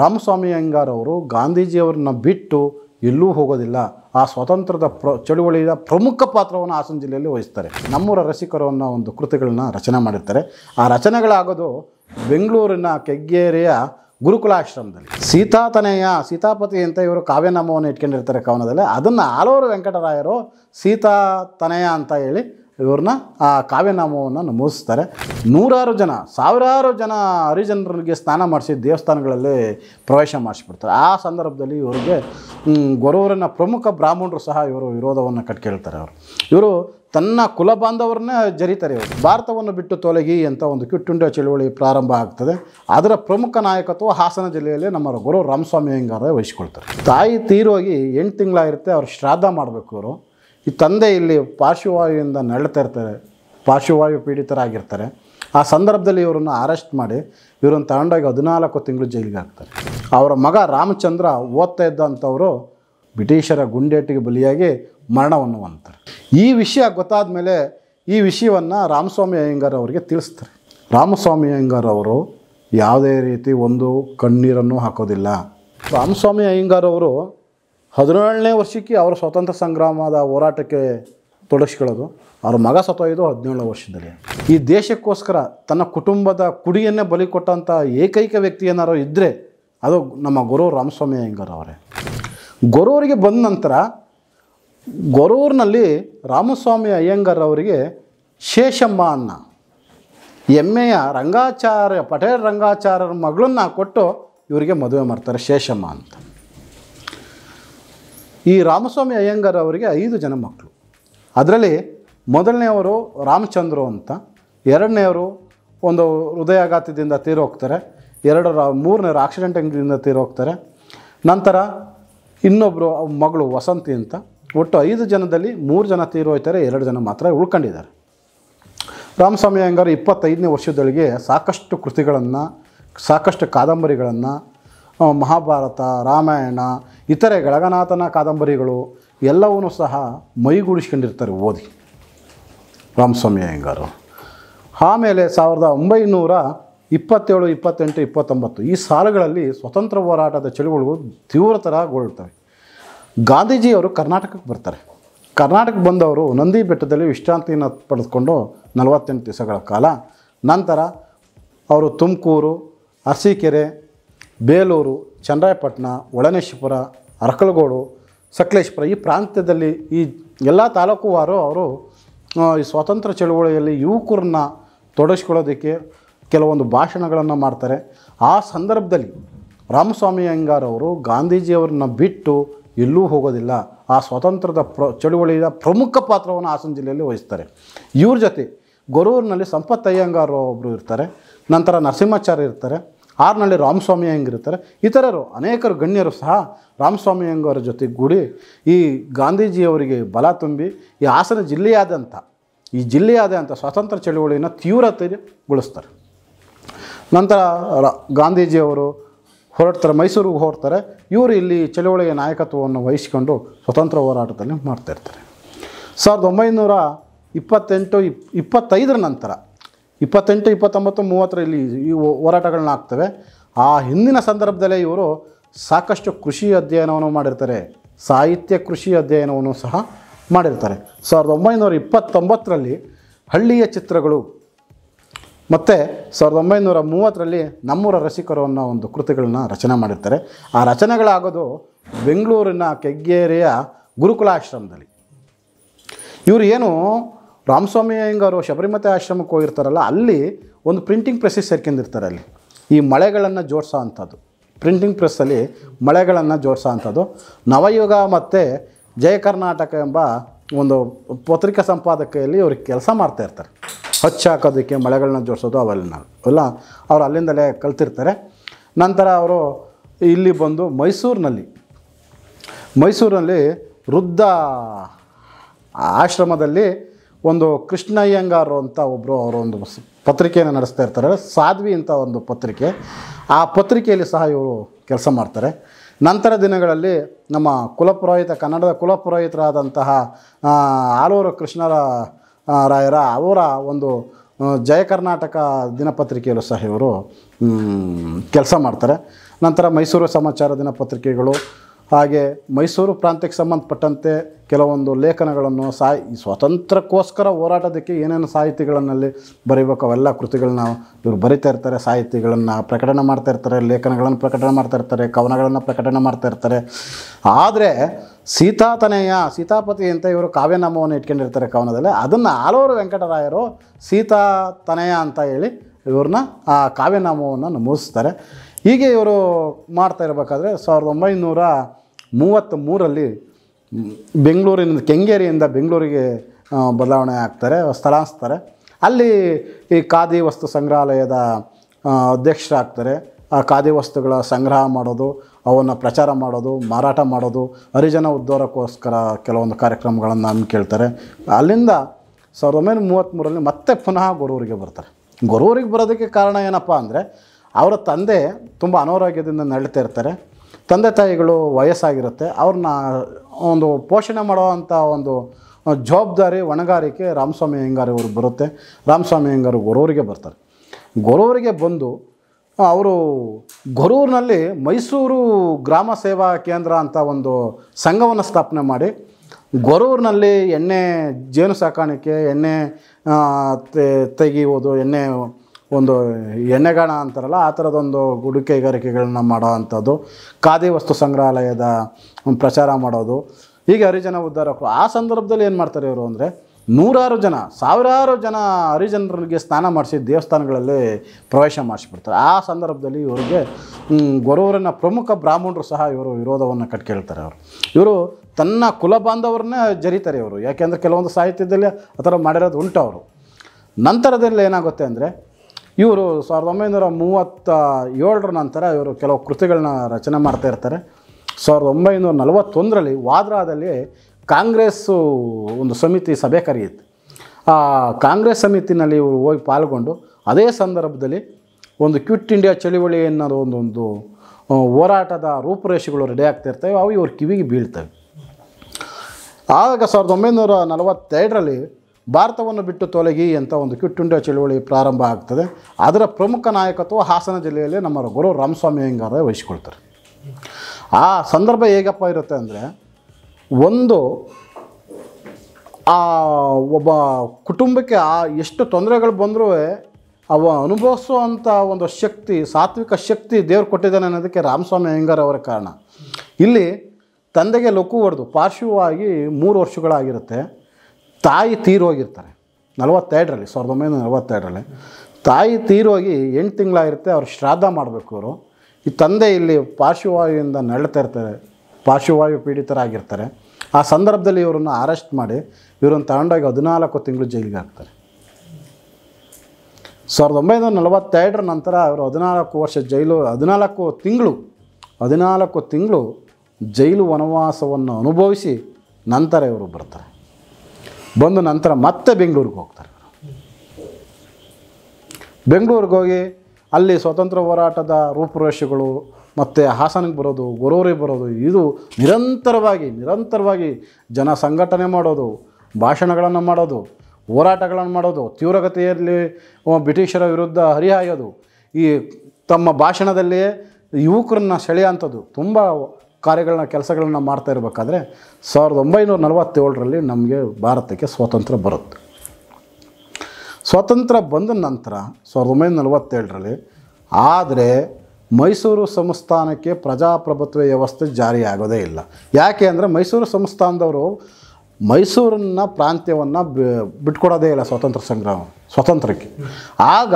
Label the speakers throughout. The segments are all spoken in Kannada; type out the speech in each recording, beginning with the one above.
Speaker 1: ರಾಮಸ್ವಾಮಿ ಅಯ್ಯಂಗಾರವರು ಗಾಂಧೀಜಿಯವರನ್ನ ಬಿಟ್ಟು ಎಲ್ಲೂ ಹೋಗೋದಿಲ್ಲ ಆ ಸ್ವಾತಂತ್ರ್ಯದ ಪ್ರ ಚಳುವಳಿಯ ಪ್ರಮುಖ ಪಾತ್ರವನ್ನು ಹಾಸನ ಜಿಲ್ಲೆಯಲ್ಲಿ ವಹಿಸ್ತಾರೆ ನಮ್ಮೂರ ರಸಿಕರು ಅನ್ನೋ ಒಂದು ಕೃತಿಗಳನ್ನ ರಚನೆ ಮಾಡಿರ್ತಾರೆ ಆ ರಚನೆಗಳಾಗೋದು ಬೆಂಗಳೂರಿನ ಕೆಗ್ಗೇರಿಯ ಆಶ್ರಮದಲ್ಲಿ ಸೀತಾತನೆಯ ಸೀತಾಪತಿ ಅಂತ ಇವರು ಕಾವ್ಯನಾಮವನ್ನು ಇಟ್ಕೊಂಡಿರ್ತಾರೆ ಕವನದಲ್ಲಿ ಅದನ್ನು ಆಲೂರು ವೆಂಕಟರಾಯರು ಸೀತಾತನಯ ಅಂತ ಹೇಳಿ ಇವ್ರನ್ನ ಆ ಕಾವ್ಯನಾಮವನ್ನು ನಮೂದಿಸ್ತಾರೆ ನೂರಾರು ಜನ ಸಾವಿರಾರು ಜನ ಹರಿಜನರಿಗೆ ಸ್ನಾನ ಮಾಡಿಸಿ ದೇವಸ್ಥಾನಗಳಲ್ಲಿ ಪ್ರವೇಶ ಮಾಡಿಸ್ಬಿಡ್ತಾರೆ ಆ ಸಂದರ್ಭದಲ್ಲಿ ಇವರಿಗೆ ಗೊರವರನ್ನ ಪ್ರಮುಖ ಬ್ರಾಹ್ಮಣರು ಸಹ ಇವರು ವಿರೋಧವನ್ನು ಕಟ್ಕೇಳ್ತಾರೆ ಅವರು ಇವರು ತನ್ನ ಕುಲ ಬಾಂಧವರನ್ನೇ ಜರಿತಾರೆ ಇವರು ಭಾರತವನ್ನು ಬಿಟ್ಟು ತೊಲಗಿ ಅಂತ ಒಂದು ಕಿಟ್ಟುಂಡ ಚಳುವಳಿ ಪ್ರಾರಂಭ ಆಗ್ತದೆ ಅದರ ಪ್ರಮುಖ ನಾಯಕತ್ವ ಹಾಸನ ಜಿಲ್ಲೆಯಲ್ಲಿ ನಮ್ಮ ಗುರು ರಾಮಸ್ವಾಮಿ ಅಯ್ಯಂಗಾರ ವಹಿಸ್ಕೊಳ್ತಾರೆ ತಾಯಿ ತೀರೋಗಿ ಎಂಟು ತಿಂಗಳಾಗಿರುತ್ತೆ ಅವ್ರು ಶ್ರಾದ್ದ ಮಾಡಬೇಕು ಇವರು ಈ ತಂದೆ ಇಲ್ಲಿ ಪಾರ್ಶ್ವವಾಯುವಿಂದ ಇರ್ತಾರೆ ಪಾರ್ಶ್ವವಾಯು ಪೀಡಿತರಾಗಿರ್ತಾರೆ ಆ ಸಂದರ್ಭದಲ್ಲಿ ಇವರನ್ನು ಅರೆಸ್ಟ್ ಮಾಡಿ ಇವರನ್ನು ತಗೊಂಡೋಗಿ ಹದಿನಾಲ್ಕು ತಿಂಗಳು ಜೈಲಿಗೆ ಹಾಕ್ತಾರೆ ಅವರ ಮಗ ರಾಮಚಂದ್ರ ಓದ್ತಾ ಇದ್ದಂಥವರು ಬ್ರಿಟಿಷರ ಗುಂಡೇಟಿಗೆ ಬಲಿಯಾಗಿ ಮರಣವನ್ನು ಹೊಂದ್ತಾರೆ ಈ ವಿಷಯ ಗೊತ್ತಾದ ಮೇಲೆ ಈ ವಿಷಯವನ್ನು ರಾಮಸ್ವಾಮಿ ಅಯ್ಯಂಗಾರ್ ಅವರಿಗೆ ತಿಳಿಸ್ತಾರೆ ರಾಮಸ್ವಾಮಿ ಅಯ್ಯಂಗಾರ್ ಅವರು ಯಾವುದೇ ರೀತಿ ಒಂದು ಕಣ್ಣೀರನ್ನು ಹಾಕೋದಿಲ್ಲ ರಾಮಸ್ವಾಮಿ ಅಯ್ಯಂಗಾರ್ ಅವರು ಹದಿನೇಳನೇ ವರ್ಷಕ್ಕೆ ಅವರ ಸ್ವಾತಂತ್ರ್ಯ ಸಂಗ್ರಾಮದ ಹೋರಾಟಕ್ಕೆ ತೊಡಗಿಸ್ಕೊಳ್ಳೋದು ಅವ್ರ ಮಗ ಸತ್ತೋಯ್ದು ಹದಿನೇಳನೇ ವರ್ಷದಲ್ಲಿ ಈ ದೇಶಕ್ಕೋಸ್ಕರ ತನ್ನ ಕುಟುಂಬದ ಕುಡಿಯನ್ನೇ ಬಲಿ ಕೊಟ್ಟಂಥ ಏಕೈಕ ವ್ಯಕ್ತಿ ಏನಾರು ಇದ್ದರೆ ಅದು ನಮ್ಮ ಗುರು ರಾಮಸ್ವಾಮಿ ಅಯ್ಯಂಗಾರ್ ಅವರೇ ಗೊರೂರಿಗೆ ಬಂದ ನಂತರ ಗೊರೂರಿನಲ್ಲಿ ರಾಮಸ್ವಾಮಿ ಅಯ್ಯಂಗಾರ್ ಅವರಿಗೆ ಶೇಷಮ್ಮ ಅನ್ನ ಎಮ್ಮೆಯ ರಂಗಾಚಾರ್ಯ ಪಟೇಲ್ ರಂಗಾಚಾರ್ಯರ ಮಗಳನ್ನ ಕೊಟ್ಟು ಇವರಿಗೆ ಮದುವೆ ಮಾಡ್ತಾರೆ ಶೇಷಮ್ಮ ಅಂತ ಈ ರಾಮಸ್ವಾಮಿ ಅಯ್ಯಂಗಾರ್ ಅವರಿಗೆ ಐದು ಜನ ಮಕ್ಕಳು ಅದರಲ್ಲಿ ಮೊದಲನೆಯವರು ರಾಮಚಂದ್ರು ಅಂತ ಎರಡನೆಯವರು ಒಂದು ಹೃದಯಾಘಾತದಿಂದ ಹೋಗ್ತಾರೆ ಎರಡು ರಾ ಮೂರನೇವರು ಆಕ್ಸಿಡೆಂಟಿಂದ ತೀರೋಗ್ತಾರೆ ನಂತರ ಇನ್ನೊಬ್ಬರು ಮಗಳು ವಸಂತಿ ಅಂತ ಒಟ್ಟು ಐದು ಜನದಲ್ಲಿ ಮೂರು ಜನ ಹೋಯ್ತಾರೆ ಎರಡು ಜನ ಮಾತ್ರ ಉಳ್ಕೊಂಡಿದ್ದಾರೆ ರಾಮಸ್ವಾಮಿ ಅಯ್ಯಂಗಾರ ಇಪ್ಪತ್ತೈದನೇ ವರ್ಷದೊಳಗೆ ಸಾಕಷ್ಟು ಕೃತಿಗಳನ್ನು ಸಾಕಷ್ಟು ಕಾದಂಬರಿಗಳನ್ನು ಮಹಾಭಾರತ ರಾಮಾಯಣ ಇತರೆ ಗಳಗನಾಥನ ಕಾದಂಬರಿಗಳು ಎಲ್ಲವನ್ನೂ ಸಹ ಮೈಗೂಡಿಸ್ಕೊಂಡಿರ್ತಾರೆ ಓದಿ ರಾಮಸ್ವಾಮಿ ಅಯ್ಯಂಗಾರು ಆಮೇಲೆ ಸಾವಿರದ ಒಂಬೈನೂರ ಇಪ್ಪತ್ತೇಳು ಇಪ್ಪತ್ತೆಂಟು ಇಪ್ಪತ್ತೊಂಬತ್ತು ಈ ಸಾಲುಗಳಲ್ಲಿ ಸ್ವತಂತ್ರ ಹೋರಾಟದ ಚಳುವಳಿಗಳು ತೀವ್ರತರಗೊಳ್ಳುತ್ತವೆ ಗಾಂಧೀಜಿಯವರು ಕರ್ನಾಟಕಕ್ಕೆ ಬರ್ತಾರೆ ಕರ್ನಾಟಕಕ್ಕೆ ಬಂದವರು ನಂದಿ ಬೆಟ್ಟದಲ್ಲಿ ವಿಶ್ರಾಂತಿಯನ್ನು ಪಡೆದುಕೊಂಡು ನಲವತ್ತೆಂಟು ದಿವಸಗಳ ಕಾಲ ನಂತರ ಅವರು ತುಮಕೂರು ಅರಸೀಕೆರೆ ಬೇಲೂರು ಚಂದ್ರಾಯಪಟ್ಟಣ ಒಳನೇಶ್ವರ ಅರಕಲಗೋಡು ಸಕಲೇಶ್ವರ ಈ ಪ್ರಾಂತ್ಯದಲ್ಲಿ ಈ ಎಲ್ಲ ತಾಲೂಕುವಾರು ಅವರು ಈ ಸ್ವಾತಂತ್ರ್ಯ ಚಳುವಳಿಯಲ್ಲಿ ಯುವಕರನ್ನ ತೊಡಗಿಸ್ಕೊಳ್ಳೋದಕ್ಕೆ ಕೆಲವೊಂದು ಭಾಷಣಗಳನ್ನು ಮಾಡ್ತಾರೆ ಆ ಸಂದರ್ಭದಲ್ಲಿ ರಾಮಸ್ವಾಮಿ ಅಯ್ಯಂಗಾರವರು ಗಾಂಧೀಜಿಯವರನ್ನ ಬಿಟ್ಟು ಎಲ್ಲೂ ಹೋಗೋದಿಲ್ಲ ಆ ಸ್ವಾತಂತ್ರ್ಯದ ಪ್ರ ಚಳುವಳಿಯ ಪ್ರಮುಖ ಪಾತ್ರವನ್ನು ಹಾಸನ ಜಿಲ್ಲೆಯಲ್ಲಿ ವಹಿಸ್ತಾರೆ ಇವ್ರ ಜೊತೆ ಗೊರೂರಿನಲ್ಲಿ ಸಂಪತ್ ಅಯ್ಯಂಗಾರು ಒಬ್ಬರು ಇರ್ತಾರೆ ನಂತರ ನರಸಿಂಹಾಚಾರ್ಯ ಇರ್ತಾರೆ ಆರ್ನಳ್ಳಿ ರಾಮಸ್ವಾಮಿ ಹೆಂಗಿರ್ತಾರೆ ಇತರರು ಅನೇಕರು ಗಣ್ಯರು ಸಹ ರಾಮಸ್ವಾಮಿ ಹೆಂಗವರ ಜೊತೆಗೂಡಿ ಈ ಗಾಂಧೀಜಿಯವರಿಗೆ ಬಲ ತುಂಬಿ ಈ ಹಾಸನ ಜಿಲ್ಲೆಯಾದಂಥ ಈ ಜಿಲ್ಲೆಯಾದಂಥ ಸ್ವಾತಂತ್ರ್ಯ ಚಳುವಳಿಯನ್ನು ತೀವ್ರತೆಗೊಳಿಸ್ತಾರೆ ನಂತರ ಗಾಂಧೀಜಿಯವರು ಹೊರಡ್ತಾರೆ ಮೈಸೂರಿಗೆ ಹೊರಡ್ತಾರೆ ಇವರು ಇಲ್ಲಿ ಚಳುವಳಿಯ ನಾಯಕತ್ವವನ್ನು ವಹಿಸಿಕೊಂಡು ಸ್ವತಂತ್ರ ಹೋರಾಟದಲ್ಲಿ ಮಾಡ್ತಾಯಿರ್ತಾರೆ ಸಾವಿರದ ಒಂಬೈನೂರ ಇಪ್ಪತ್ತೆಂಟು ಇಪ್ ಇಪ್ಪತ್ತೈದರ ನಂತರ ಇಪ್ಪತ್ತೆಂಟು ಇಪ್ಪತ್ತೊಂಬತ್ತು ಮೂವತ್ತರಲ್ಲಿ ಈ ಹೋರಾಟಗಳನ್ನ ಆಗ್ತವೆ ಆ ಹಿಂದಿನ ಸಂದರ್ಭದಲ್ಲೇ ಇವರು ಸಾಕಷ್ಟು ಕೃಷಿ ಅಧ್ಯಯನವನ್ನು ಮಾಡಿರ್ತಾರೆ ಸಾಹಿತ್ಯ ಕೃಷಿ ಅಧ್ಯಯನವನ್ನು ಸಹ ಮಾಡಿರ್ತಾರೆ ಸಾವಿರದ ಒಂಬೈನೂರ ಇಪ್ಪತ್ತೊಂಬತ್ತರಲ್ಲಿ ಹಳ್ಳಿಯ ಚಿತ್ರಗಳು ಮತ್ತು ಸಾವಿರದ ಒಂಬೈನೂರ ಮೂವತ್ತರಲ್ಲಿ ನಮ್ಮೂರ ರಸಿಕರು ಅನ್ನೋ ಒಂದು ಕೃತಿಗಳನ್ನ ರಚನೆ ಮಾಡಿರ್ತಾರೆ ಆ ರಚನೆಗಳಾಗೋದು ಬೆಂಗಳೂರಿನ ಕೆಗ್ಗೇರಿಯ ಗುರುಕುಲಾಶ್ರಮದಲ್ಲಿ ಇವರು ಏನು ರಾಮಸ್ವಾಮಿ ಅಯ್ಯಂಗಾರು ಶಬರಿಮತೆ ಆಶ್ರಮಕ್ಕೆ ಹೋಗಿರ್ತಾರಲ್ಲ ಅಲ್ಲಿ ಒಂದು ಪ್ರಿಂಟಿಂಗ್ ಪ್ರೆಸ್ಸಿಗೆ ಸೇರ್ಕೊಂಡಿರ್ತಾರೆ ಅಲ್ಲಿ ಈ ಮಳೆಗಳನ್ನು ಜೋಡಿಸೋ ಅಂಥದ್ದು ಪ್ರಿಂಟಿಂಗ್ ಪ್ರೆಸ್ಸಲ್ಲಿ ಮಳೆಗಳನ್ನು ಜೋಡಿಸೋ ಅಂಥದ್ದು ನವಯುಗ ಮತ್ತು ಜಯ ಕರ್ನಾಟಕ ಎಂಬ ಒಂದು ಪತ್ರಿಕಾ ಸಂಪಾದಕೆಯಲ್ಲಿ ಅವ್ರಿಗೆ ಕೆಲಸ ಇರ್ತಾರೆ ಹಚ್ಚ ಹಾಕೋದಕ್ಕೆ ಮಳೆಗಳನ್ನ ಜೋಡಿಸೋದು ಅವೆಲ್ಲ ಅಲ್ಲ ಅವ್ರು ಅಲ್ಲಿಂದಲೇ ಕಲ್ತಿರ್ತಾರೆ ನಂತರ ಅವರು ಇಲ್ಲಿ ಬಂದು ಮೈಸೂರಿನಲ್ಲಿ ಮೈಸೂರಿನಲ್ಲಿ ವೃದ್ಧ ಆಶ್ರಮದಲ್ಲಿ ಒಂದು ಕೃಷ್ಣಯ್ಯಂಗಾರು ಅಂತ ಒಬ್ಬರು ಅವರೊಂದು ಪತ್ರಿಕೆಯನ್ನು ನಡೆಸ್ತಾ ಇರ್ತಾರೆ ಸಾಧ್ವಿ ಅಂತ ಒಂದು ಪತ್ರಿಕೆ ಆ ಪತ್ರಿಕೆಯಲ್ಲಿ ಸಹ ಇವರು ಕೆಲಸ ಮಾಡ್ತಾರೆ ನಂತರ ದಿನಗಳಲ್ಲಿ ನಮ್ಮ ಕುಲಪುರೋಹಿತ ಕನ್ನಡದ ಕುಲಪುರೋಹಿತರಾದಂತಹ ಆಲೂರು ಕೃಷ್ಣರ ರಾಯರ ಅವರ ಒಂದು ಜಯ ಕರ್ನಾಟಕ ದಿನಪತ್ರಿಕೆಯಲ್ಲೂ ಸಹ ಇವರು ಕೆಲಸ ಮಾಡ್ತಾರೆ ನಂತರ ಮೈಸೂರು ಸಮಾಚಾರ ದಿನಪತ್ರಿಕೆಗಳು ಹಾಗೆ ಮೈಸೂರು ಪ್ರಾಂತ್ಯಕ್ಕೆ ಸಂಬಂಧಪಟ್ಟಂತೆ ಕೆಲವೊಂದು ಲೇಖನಗಳನ್ನು ಸಾ ಸ್ವಾತಂತ್ರ್ಯಕ್ಕೋಸ್ಕರ ಹೋರಾಟದಕ್ಕೆ ಏನೇನು ಸಾಹಿತಿಗಳನ್ನಲ್ಲಿ ಬರೀಬೇಕು ಅವೆಲ್ಲ ಕೃತಿಗಳನ್ನ ಇವರು ಬರಿತಾ ಇರ್ತಾರೆ ಸಾಹಿತಿಗಳನ್ನು ಪ್ರಕಟಣೆ ಮಾಡ್ತಾ ಇರ್ತಾರೆ ಲೇಖನಗಳನ್ನು ಪ್ರಕಟಣೆ ಮಾಡ್ತಾ ಇರ್ತಾರೆ ಕವನಗಳನ್ನು ಪ್ರಕಟಣೆ ಮಾಡ್ತಾ ಇರ್ತಾರೆ ಆದರೆ ಸೀತಾತನೆಯ ಸೀತಾಪತಿ ಅಂತ ಇವರು ಕಾವ್ಯನಾಮವನ್ನು ಇಟ್ಕೊಂಡಿರ್ತಾರೆ ಕವನದಲ್ಲಿ ಅದನ್ನು ಆಲೂರು ವೆಂಕಟರಾಯರು ಸೀತಾತನಯ ಅಂತ ಹೇಳಿ ಇವ್ರನ್ನ ಆ ಕಾವ್ಯನಾಮವನ್ನು ನಮೂದಿಸ್ತಾರೆ ಹೀಗೆ ಇವರು ಮಾಡ್ತಾ ಇರಬೇಕಾದ್ರೆ ಸಾವಿರದ ಒಂಬೈನೂರ ಮೂರಲ್ಲಿ ಬೆಂಗಳೂರಿನ ಕೆಂಗೇರಿಯಿಂದ ಬೆಂಗಳೂರಿಗೆ ಬದಲಾವಣೆ ಆಗ್ತಾರೆ ಸ್ಥಳಾಂತರ ಅಲ್ಲಿ ಈ ಖಾದಿ ವಸ್ತು ಸಂಗ್ರಹಾಲಯದ ಅಧ್ಯಕ್ಷರಾಗ್ತಾರೆ ಆ ಖಾದಿ ವಸ್ತುಗಳ ಸಂಗ್ರಹ ಮಾಡೋದು ಅವನ್ನು ಪ್ರಚಾರ ಮಾಡೋದು ಮಾರಾಟ ಮಾಡೋದು ಹರಿಜನ ಉದ್ದಾರಕ್ಕೋಸ್ಕರ ಕೆಲವೊಂದು ಕಾರ್ಯಕ್ರಮಗಳನ್ನು ಕೇಳ್ತಾರೆ ಅಲ್ಲಿಂದ ಸಾವಿರದ ಒಂಬೈನೂರ ಮೂವತ್ತ್ಮೂರಲ್ಲಿ ಮತ್ತೆ ಪುನಃ ಗೊರೂರಿಗೆ ಬರ್ತಾರೆ ಗೊರವರಿಗೆ ಬರೋದಕ್ಕೆ ಕಾರಣ ಏನಪ್ಪ ಅಂದರೆ ಅವರ ತಂದೆ ತುಂಬ ಅನಾರೋಗ್ಯದಿಂದ ನಡೀತಾ ಇರ್ತಾರೆ ತಂದೆ ತಾಯಿಗಳು ವಯಸ್ಸಾಗಿರುತ್ತೆ ಅವ್ರನ್ನ ಒಂದು ಪೋಷಣೆ ಮಾಡುವಂಥ ಒಂದು ಜವಾಬ್ದಾರಿ ಒಣಗಾರಿಕೆ ರಾಮಸ್ವಾಮಿ ಅಯ್ಯಂಗಾರವ್ರು ಬರುತ್ತೆ ರಾಮಸ್ವಾಮಿ ಹೆಂಗಾರ ಗೊರವರಿಗೆ ಬರ್ತಾರೆ ಗೊರೂರಿಗೆ ಬಂದು ಅವರು ಗೊರೂರಿನಲ್ಲಿ ಮೈಸೂರು ಗ್ರಾಮ ಸೇವಾ ಕೇಂದ್ರ ಅಂತ ಒಂದು ಸಂಘವನ್ನು ಸ್ಥಾಪನೆ ಮಾಡಿ ಗೊರೂರಿನಲ್ಲಿ ಎಣ್ಣೆ ಜೇನು ಸಾಕಾಣಿಕೆ ಎಣ್ಣೆ ತೆಗೆಯುವುದು ಎಣ್ಣೆ ಒಂದು ಎಣ್ಣೆಗಾಣ ಅಂತಾರಲ್ಲ ಆ ಥರದೊಂದು ಗುಡಿ ಕೈಗಾರಿಕೆಗಳನ್ನ ಮಾಡೋ ಅಂಥದ್ದು ಖಾದಿ ವಸ್ತು ಸಂಗ್ರಹಾಲಯದ ಪ್ರಚಾರ ಮಾಡೋದು ಹೀಗೆ ಹರಿಜನ ಉದ್ಧಾರಕ್ಕೂ ಆ ಸಂದರ್ಭದಲ್ಲಿ ಏನು ಮಾಡ್ತಾರೆ ಇವರು ಅಂದರೆ ನೂರಾರು ಜನ ಸಾವಿರಾರು ಜನ ಹರಿಜನರಿಗೆ ಸ್ನಾನ ಮಾಡಿಸಿ ದೇವಸ್ಥಾನಗಳಲ್ಲಿ ಪ್ರವೇಶ ಮಾಡಿಸ್ಬಿಡ್ತಾರೆ ಆ ಸಂದರ್ಭದಲ್ಲಿ ಇವರಿಗೆ ಗೊರವರನ್ನ ಪ್ರಮುಖ ಬ್ರಾಹ್ಮಣರು ಸಹ ಇವರು ವಿರೋಧವನ್ನು ಕಟ್ಕೇಳ್ತಾರೆ ಅವರು ಇವರು ತನ್ನ ಕುಲ ಬಾಂಧವರನ್ನೇ ಜರಿತಾರೆ ಇವರು ಯಾಕೆಂದರೆ ಕೆಲವೊಂದು ಸಾಹಿತ್ಯದಲ್ಲಿ ಆ ಥರ ಮಾಡಿರೋದು ಉಂಟು ಅವರು ನಂತರದಲ್ಲಿ ಏನಾಗುತ್ತೆ ಅಂದರೆ ಇವರು ಸಾವಿರದ ಒಂಬೈನೂರ ಮೂವತ್ತ ಏಳರ ನಂತರ ಇವರು ಕೆಲವು ಕೃತಿಗಳನ್ನ ರಚನೆ ಮಾಡ್ತಾ ಇರ್ತಾರೆ ಸಾವಿರದ ಒಂಬೈನೂರ ನಲವತ್ತೊಂದರಲ್ಲಿ ವಾದ್ರಾದಲ್ಲಿ ಕಾಂಗ್ರೆಸ್ಸು ಒಂದು ಸಮಿತಿ ಸಭೆ ಕರೆಯುತ್ತೆ ಆ ಕಾಂಗ್ರೆಸ್ ಸಮಿತಿನಲ್ಲಿ ಇವರು ಹೋಗಿ ಪಾಲ್ಗೊಂಡು ಅದೇ ಸಂದರ್ಭದಲ್ಲಿ ಒಂದು ಕ್ವಿಟ್ ಇಂಡಿಯಾ ಚಳುವಳಿ ಅನ್ನೋದು ಒಂದೊಂದು ಹೋರಾಟದ ರೂಪುರೇಷೆಗಳು ರೆಡಿ ಆಗ್ತಾಯಿರ್ತವೆ ಅವು ಇವರು ಕಿವಿಗೆ ಬೀಳ್ತವೆ ಆಗ ಸಾವಿರದ ಒಂಬೈನೂರ ನಲವತ್ತೆರಡರಲ್ಲಿ ಭಾರತವನ್ನು ಬಿಟ್ಟು ತೊಲಗಿ ಅಂತ ಒಂದು ಕಿಟ್ಟುಂಡ ಚಳುವಳಿ ಪ್ರಾರಂಭ ಆಗ್ತದೆ ಅದರ ಪ್ರಮುಖ ನಾಯಕತ್ವ ಹಾಸನ ಜಿಲ್ಲೆಯಲ್ಲಿ ನಮ್ಮ ಗುರು ರಾಮಸ್ವಾಮಿ ಅಯ್ಯಂಗಾರ ವಹಿಸಿಕೊಳ್ತಾರೆ ಆ ಸಂದರ್ಭ ಹೇಗಪ್ಪ ಇರುತ್ತೆ ಅಂದರೆ ಒಂದು ಆ ಒಬ್ಬ ಕುಟುಂಬಕ್ಕೆ ಆ ಎಷ್ಟು ತೊಂದರೆಗಳು ಬಂದರೂ ಅವ ಅನುಭವಿಸುವಂಥ ಒಂದು ಶಕ್ತಿ ಸಾತ್ವಿಕ ಶಕ್ತಿ ದೇವ್ರು ಕೊಟ್ಟಿದ್ದಾನೆ ಅನ್ನೋದಕ್ಕೆ ರಾಮಸ್ವಾಮಿ ಹೆಂಗಾರ ಅವರ ಕಾರಣ ಇಲ್ಲಿ ತಂದೆಗೆ ಲೊಕ್ಕು ಹೊಡೆದು ಪಾರ್ಶ್ವವಾಗಿ ಮೂರು ವರ್ಷಗಳಾಗಿರುತ್ತೆ ತಾಯಿ ತೀರೋಗಿರ್ತಾರೆ ನಲವತ್ತೆರಡರಲ್ಲಿ ಸಾವಿರದ ಒಂಬೈನೂರ ನಲವತ್ತೆರಡರಲ್ಲಿ ತಾಯಿ ತೀರೋಗಿ ಎಂಟು ತಿಂಗಳಾಗಿರುತ್ತೆ ಅವ್ರು ಶ್ರಾದ್ದ ಮಾಡಬೇಕು ಅವರು ಈ ತಂದೆ ಇಲ್ಲಿ ಪಾರ್ಶ್ವವಾಯುವಿಂದ ನರಳ್ತಾ ಇರ್ತಾರೆ ಪಾರ್ಶ್ವವಾಯು ಪೀಡಿತರಾಗಿರ್ತಾರೆ ಆ ಸಂದರ್ಭದಲ್ಲಿ ಇವರನ್ನು ಅರೆಸ್ಟ್ ಮಾಡಿ ಇವರನ್ನು ತಗೊಂಡೋಗಿ ಹದಿನಾಲ್ಕು ತಿಂಗಳು ಜೈಲಿಗೆ ಹಾಕ್ತಾರೆ ಸಾವಿರದ ಒಂಬೈನೂರ ನಲವತ್ತೆರಡರ ನಂತರ ಅವರು ಹದಿನಾಲ್ಕು ವರ್ಷ ಜೈಲು ಹದಿನಾಲ್ಕು ತಿಂಗಳು ಹದಿನಾಲ್ಕು ತಿಂಗಳು ಜೈಲು ವನವಾಸವನ್ನು ಅನುಭವಿಸಿ ನಂತರ ಇವರು ಬರ್ತಾರೆ ಬಂದ ನಂತರ ಮತ್ತೆ ಬೆಂಗಳೂರಿಗೆ ಹೋಗ್ತಾರೆ ಬೆಂಗಳೂರಿಗೆ ಹೋಗಿ ಅಲ್ಲಿ ಸ್ವತಂತ್ರ ಹೋರಾಟದ ರೂಪುರೇಷೆಗಳು ಮತ್ತು ಹಾಸನಕ್ಕೆ ಬರೋದು ಗೊರೂರಿಗೆ ಬರೋದು ಇದು ನಿರಂತರವಾಗಿ ನಿರಂತರವಾಗಿ ಜನ ಸಂಘಟನೆ ಮಾಡೋದು ಭಾಷಣಗಳನ್ನು ಮಾಡೋದು ಹೋರಾಟಗಳನ್ನು ಮಾಡೋದು ತೀವ್ರಗತಿಯಲ್ಲಿ ಬ್ರಿಟಿಷರ ವಿರುದ್ಧ ಹರಿಹಾಯೋದು ಈ ತಮ್ಮ ಭಾಷಣದಲ್ಲಿಯೇ ಯುವಕರನ್ನು ಸೆಳೆಯುವಂಥದ್ದು ತುಂಬ ಕಾರ್ಯಗಳನ್ನ ಕೆಲಸಗಳನ್ನ ಮಾಡ್ತಾ ಇರಬೇಕಾದ್ರೆ ಸಾವಿರದ ಒಂಬೈನೂರ ನಲವತ್ತೇಳರಲ್ಲಿ ನಮಗೆ ಭಾರತಕ್ಕೆ ಸ್ವಾತಂತ್ರ್ಯ ಬರುತ್ತೆ ಸ್ವಾತಂತ್ರ್ಯ ಬಂದ ನಂತರ ಸಾವಿರದ ಒಂಬೈನೂರ ನಲವತ್ತೇಳರಲ್ಲಿ ಆದರೆ ಮೈಸೂರು ಸಂಸ್ಥಾನಕ್ಕೆ ಪ್ರಜಾಪ್ರಭುತ್ವ ವ್ಯವಸ್ಥೆ ಜಾರಿಯಾಗೋದೇ ಇಲ್ಲ ಯಾಕೆ ಅಂದರೆ ಮೈಸೂರು ಸಂಸ್ಥಾನದವರು ಮೈಸೂರನ್ನ ಪ್ರಾಂತ್ಯವನ್ನು ಬಿಟ್ಕೊಡೋದೇ ಇಲ್ಲ ಸ್ವಾತಂತ್ರ್ಯ ಸಂಗ್ರಾಮ ಸ್ವಾತಂತ್ರ್ಯಕ್ಕೆ ಆಗ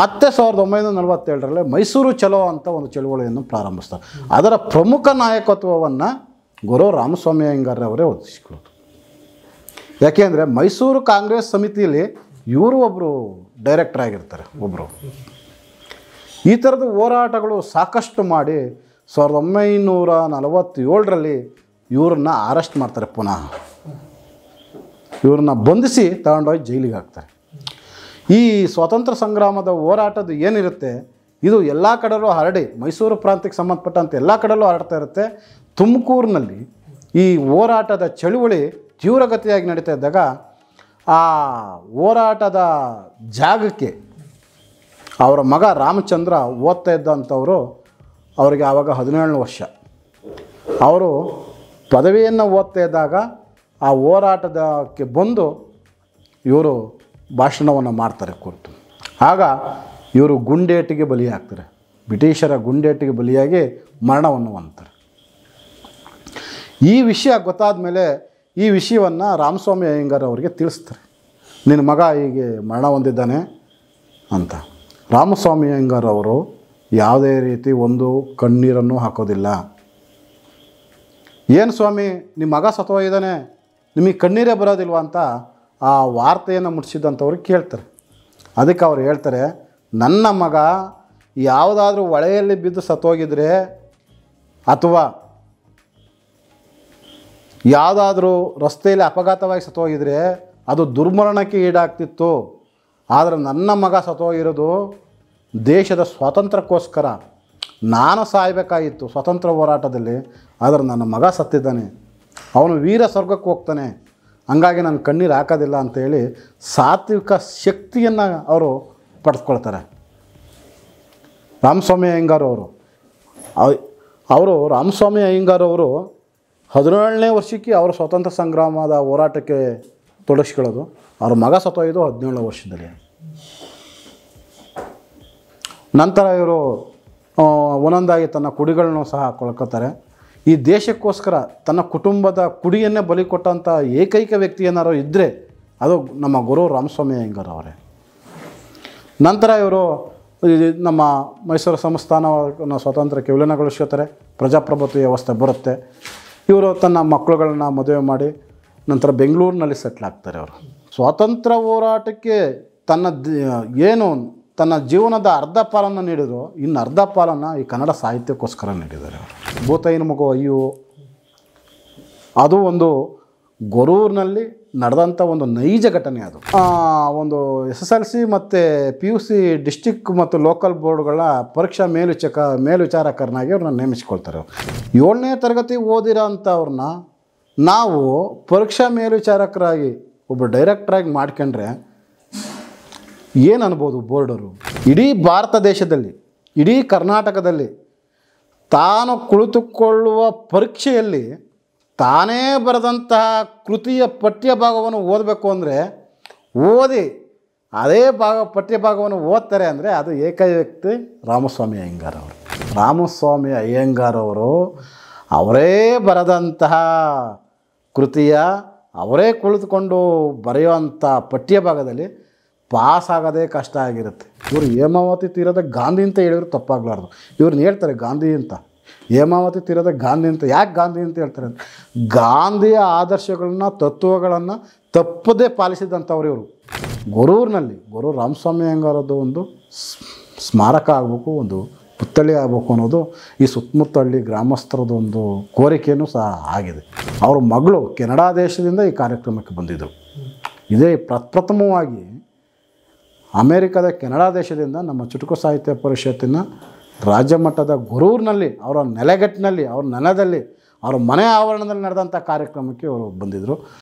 Speaker 1: ಮತ್ತೆ ಸಾವಿರದ ಒಂಬೈನೂರ ನಲವತ್ತೇಳರಲ್ಲಿ ಮೈಸೂರು ಚಲೋ ಅಂತ ಒಂದು ಚಳುವಳಿಯನ್ನು ಪ್ರಾರಂಭಿಸ್ತಾರೆ ಅದರ ಪ್ರಮುಖ ನಾಯಕತ್ವವನ್ನು ಗುರು ರಾಮಸ್ವಾಮಿ ಅಯ್ಯಂಗಾರ್ರವರೇ ಒದಗಿಸಿಕೊಡೋದು ಯಾಕೆಂದರೆ ಮೈಸೂರು ಕಾಂಗ್ರೆಸ್ ಸಮಿತಿಯಲ್ಲಿ ಇವರು ಒಬ್ಬರು ಡೈರೆಕ್ಟರ್ ಆಗಿರ್ತಾರೆ ಒಬ್ಬರು ಈ ಥರದ ಹೋರಾಟಗಳು ಸಾಕಷ್ಟು ಮಾಡಿ ಸಾವಿರದ ಒಂಬೈನೂರ ನಲವತ್ತೇಳರಲ್ಲಿ ಇವ್ರನ್ನ ಅರೆಸ್ಟ್ ಮಾಡ್ತಾರೆ ಪುನಃ ಇವ್ರನ್ನ ಬಂಧಿಸಿ ತಗೊಂಡೋಗಿ ಜೈಲಿಗೆ ಹಾಕ್ತಾರೆ ಈ ಸ್ವಾತಂತ್ರ್ಯ ಸಂಗ್ರಾಮದ ಹೋರಾಟದ ಏನಿರುತ್ತೆ ಇದು ಎಲ್ಲ ಕಡೆಯೂ ಹರಡಿ ಮೈಸೂರು ಪ್ರಾಂತ್ಯಕ್ಕೆ ಸಂಬಂಧಪಟ್ಟಂಥ ಎಲ್ಲ ಕಡೆಯಲ್ಲೂ ಹರಡ್ತಾ ಇರುತ್ತೆ ತುಮಕೂರಿನಲ್ಲಿ ಈ ಹೋರಾಟದ ಚಳುವಳಿ ತೀವ್ರಗತಿಯಾಗಿ ನಡೀತಾ ಇದ್ದಾಗ ಆ ಹೋರಾಟದ ಜಾಗಕ್ಕೆ ಅವರ ಮಗ ರಾಮಚಂದ್ರ ಓದ್ತಾ ಇದ್ದಂಥವರು ಅವರಿಗೆ ಆವಾಗ ಹದಿನೇಳನೇ ವರ್ಷ ಅವರು ಪದವಿಯನ್ನು ಓದ್ತಾ ಇದ್ದಾಗ ಆ ಹೋರಾಟದಕ್ಕೆ ಬಂದು ಇವರು ಭಾಷಣವನ್ನು ಮಾಡ್ತಾರೆ ಕುರಿತು ಆಗ ಇವರು ಗುಂಡೇಟಿಗೆ ಬಲಿಯಾಗ್ತಾರೆ ಬ್ರಿಟಿಷರ ಗುಂಡೇಟಿಗೆ ಬಲಿಯಾಗಿ ಮರಣವನ್ನು ಹೊಂದ್ತಾರೆ ಈ ವಿಷಯ ಗೊತ್ತಾದ ಮೇಲೆ ಈ ವಿಷಯವನ್ನು ರಾಮಸ್ವಾಮಿ ಅಯ್ಯಂಗಾರ್ ಅವರಿಗೆ ತಿಳಿಸ್ತಾರೆ ನಿನ್ನ ಮಗ ಹೀಗೆ ಮರಣ ಹೊಂದಿದ್ದಾನೆ ಅಂತ ರಾಮಸ್ವಾಮಿ ಅಯ್ಯಂಗಾರ್ ಅವರು ಯಾವುದೇ ರೀತಿ ಒಂದು ಕಣ್ಣೀರನ್ನು ಹಾಕೋದಿಲ್ಲ ಏನು ಸ್ವಾಮಿ ನಿಮ್ಮ ಮಗ ಸತ್ವ ಇದ್ದಾನೆ ನಿಮಗೆ ಕಣ್ಣೀರೇ ಬರೋದಿಲ್ವ ಅಂತ ಆ ವಾರ್ತೆಯನ್ನು ಮುಟ್ಸಿದಂಥವ್ರು ಕೇಳ್ತಾರೆ ಅದಕ್ಕೆ ಅವ್ರು ಹೇಳ್ತಾರೆ ನನ್ನ ಮಗ ಯಾವುದಾದ್ರೂ ಹೊಳೆಯಲ್ಲಿ ಬಿದ್ದು ಸತ್ತೋಗಿದ್ರೆ ಅಥವಾ ಯಾವುದಾದ್ರೂ ರಸ್ತೆಯಲ್ಲಿ ಅಪಘಾತವಾಗಿ ಸತ್ತೋಗಿದ್ರೆ ಅದು ದುರ್ಮರಣಕ್ಕೆ ಈಡಾಗ್ತಿತ್ತು ಆದರೆ ನನ್ನ ಮಗ ಸತ್ತೋಗಿರೋದು ದೇಶದ ಸ್ವಾತಂತ್ರ್ಯಕ್ಕೋಸ್ಕರ ನಾನು ಸಾಯಬೇಕಾಗಿತ್ತು ಸ್ವಾತಂತ್ರ್ಯ ಹೋರಾಟದಲ್ಲಿ ಆದರೆ ನನ್ನ ಮಗ ಸತ್ತಿದ್ದಾನೆ ಅವನು ವೀರ ಸ್ವರ್ಗಕ್ಕೆ ಹೋಗ್ತಾನೆ ಹಂಗಾಗಿ ನಾನು ಕಣ್ಣೀರು ಹಾಕೋದಿಲ್ಲ ಅಂಥೇಳಿ ಸಾತ್ವಿಕ ಶಕ್ತಿಯನ್ನು ಅವರು ಪಡೆದುಕೊಳ್ತಾರೆ ರಾಮಸ್ವಾಮಿ ಅಯ್ಯಂಗಾರವರು ಅವರು ರಾಮಸ್ವಾಮಿ ಅಯ್ಯಂಗಾರವರು ಹದಿನೇಳನೇ ವರ್ಷಕ್ಕೆ ಅವರ ಸ್ವಾತಂತ್ರ್ಯ ಸಂಗ್ರಾಮದ ಹೋರಾಟಕ್ಕೆ ತೊಡಗಿಸ್ಕೊಳ್ಳೋದು ಅವ್ರ ಮಗ ಸತ್ತೋಯ್ದು ಹದಿನೇಳನೇ ವರ್ಷದಲ್ಲಿ ನಂತರ ಇವರು ಒಂದೊಂದಾಗಿ ತನ್ನ ಕುಡಿಗಳನ್ನು ಸಹ ಕೊಳ್ಕೋತಾರೆ ಈ ದೇಶಕ್ಕೋಸ್ಕರ ತನ್ನ ಕುಟುಂಬದ ಕುಡಿಯನ್ನೇ ಬಲಿ ಕೊಟ್ಟಂಥ ಏಕೈಕ ವ್ಯಕ್ತಿ ಏನಾರು ಇದ್ದರೆ ಅದು ನಮ್ಮ ಗುರು ರಾಮಸ್ವಾಮಿ ಅಯ್ಯಂಗಾರ್ ಅವರೇ ನಂತರ ಇವರು ನಮ್ಮ ಮೈಸೂರು ಸಂಸ್ಥಾನವನ್ನು ಸ್ವಾತಂತ್ರ್ಯಕ್ಕೆ ವಿಲೀನಗೊಳಿಸ್ಕೋತಾರೆ ಪ್ರಜಾಪ್ರಭುತ್ವ ವ್ಯವಸ್ಥೆ ಬರುತ್ತೆ ಇವರು ತನ್ನ ಮಕ್ಕಳುಗಳನ್ನ ಮದುವೆ ಮಾಡಿ ನಂತರ ಬೆಂಗಳೂರಿನಲ್ಲಿ ಸೆಟ್ಲಾಗ್ತಾರೆ ಅವರು ಸ್ವಾತಂತ್ರ್ಯ ಹೋರಾಟಕ್ಕೆ ತನ್ನ ಏನು ತನ್ನ ಜೀವನದ ಅರ್ಧ ಪಾಲನ್ನು ನೀಡಿದ್ರು ಇನ್ನು ಅರ್ಧ ಪಾಲನ್ನು ಈ ಕನ್ನಡ ಸಾಹಿತ್ಯಕ್ಕೋಸ್ಕರ ನೀಡಿದ್ದಾರೆ ಅವರು ಭೂತೈನ ಮಗು ಅಯ್ಯೋ ಅದು ಒಂದು ಗೊರೂರಿನಲ್ಲಿ ನಡೆದಂಥ ಒಂದು ನೈಜ ಘಟನೆ ಅದು ಒಂದು ಎಸ್ ಎಸ್ ಎಲ್ ಸಿ ಮತ್ತು ಪಿ ಯು ಸಿ ಡಿಸ್ಟಿಕ್ ಮತ್ತು ಲೋಕಲ್ ಬೋರ್ಡ್ಗಳ ಪರೀಕ್ಷಾ ಮೇಲ್ವಿಚಕ ಮೇಲ್ವಿಚಾರಕರನ್ನಾಗಿ ಅವ್ರನ್ನ ನೇಮಿಸ್ಕೊಳ್ತಾರೆ ಏಳನೇ ತರಗತಿ ಓದಿರೋ ಅಂಥವ್ರನ್ನ ನಾವು ಪರೀಕ್ಷಾ ಮೇಲ್ವಿಚಾರಕರಾಗಿ ಒಬ್ಬ ಡೈರೆಕ್ಟ್ರಾಗಿ ಮಾಡ್ಕೊಂಡ್ರೆ ಏನು ಅನ್ಬೋದು ಬೋರ್ಡರು ಇಡೀ ಭಾರತ ದೇಶದಲ್ಲಿ ಇಡೀ ಕರ್ನಾಟಕದಲ್ಲಿ ತಾನು ಕುಳಿತುಕೊಳ್ಳುವ ಪರೀಕ್ಷೆಯಲ್ಲಿ ತಾನೇ ಬರೆದಂತಹ ಕೃತಿಯ ಪಠ್ಯ ಭಾಗವನ್ನು ಓದಬೇಕು ಅಂದರೆ ಓದಿ ಅದೇ ಭಾಗ ಪಠ್ಯ ಭಾಗವನ್ನು ಓದ್ತಾರೆ ಅಂದರೆ ಅದು ಏಕವ್ಯಕ್ತಿ ರಾಮಸ್ವಾಮಿ ಅಯ್ಯಂಗಾರ್ ಅವರು ರಾಮಸ್ವಾಮಿ ಅಯ್ಯಂಗಾರ್ ಅವರು ಅವರೇ ಬರೆದಂತಹ ಕೃತಿಯ ಅವರೇ ಕುಳಿತುಕೊಂಡು ಬರೆಯುವಂಥ ಪಠ್ಯ ಭಾಗದಲ್ಲಿ ಪಾಸ್ ಆಗೋದೇ ಕಷ್ಟ ಆಗಿರುತ್ತೆ ಇವರು ಹೇಮಾವತಿ ತೀರದ ಗಾಂಧಿ ಅಂತ ಹೇಳಿದ್ರು ತಪ್ಪಾಗಲಾರ್ದು ಇವ್ರನ್ನ ಹೇಳ್ತಾರೆ ಗಾಂಧಿ ಅಂತ ಹೇಮಾವತಿ ತೀರದ ಗಾಂಧಿ ಅಂತ ಯಾಕೆ ಗಾಂಧಿ ಅಂತ ಹೇಳ್ತಾರೆ ಗಾಂಧಿಯ ಆದರ್ಶಗಳನ್ನ ತತ್ವಗಳನ್ನು ತಪ್ಪದೇ ಪಾಲಿಸಿದಂಥವ್ರು ಇವರು ಗೊರೂರಿನಲ್ಲಿ ಗುರು ರಾಮಸ್ವಾಮಿ ಹೆಂಗಾರದು ಒಂದು ಸ್ಮಾರಕ ಆಗಬೇಕು ಒಂದು ಪುತ್ಥಳಿ ಆಗಬೇಕು ಅನ್ನೋದು ಈ ಸುತ್ತಮುತ್ತ ಹಳ್ಳಿ ಗ್ರಾಮಸ್ಥರದೊಂದು ಒಂದು ಕೋರಿಕೆಯೂ ಸಹ ಆಗಿದೆ ಅವ್ರ ಮಗಳು ಕೆನಡಾ ದೇಶದಿಂದ ಈ ಕಾರ್ಯಕ್ರಮಕ್ಕೆ ಬಂದಿದ್ದರು ಇದೇ ಪ್ರಪ್ರಥಮವಾಗಿ ಅಮೇರಿಕದ ಕೆನಡಾ ದೇಶದಿಂದ ನಮ್ಮ ಚುಟುಕು ಸಾಹಿತ್ಯ ಪರಿಷತ್ತಿನ ರಾಜ್ಯ ಮಟ್ಟದ ಗುರೂರಿನಲ್ಲಿ ಅವರ ನೆಲೆಗಟ್ಟಿನಲ್ಲಿ ಅವ್ರ ನೆಲದಲ್ಲಿ ಅವರ ಮನೆ ಆವರಣದಲ್ಲಿ ನಡೆದಂಥ ಕಾರ್ಯಕ್ರಮಕ್ಕೆ ಅವರು ಬಂದಿದ್ದರು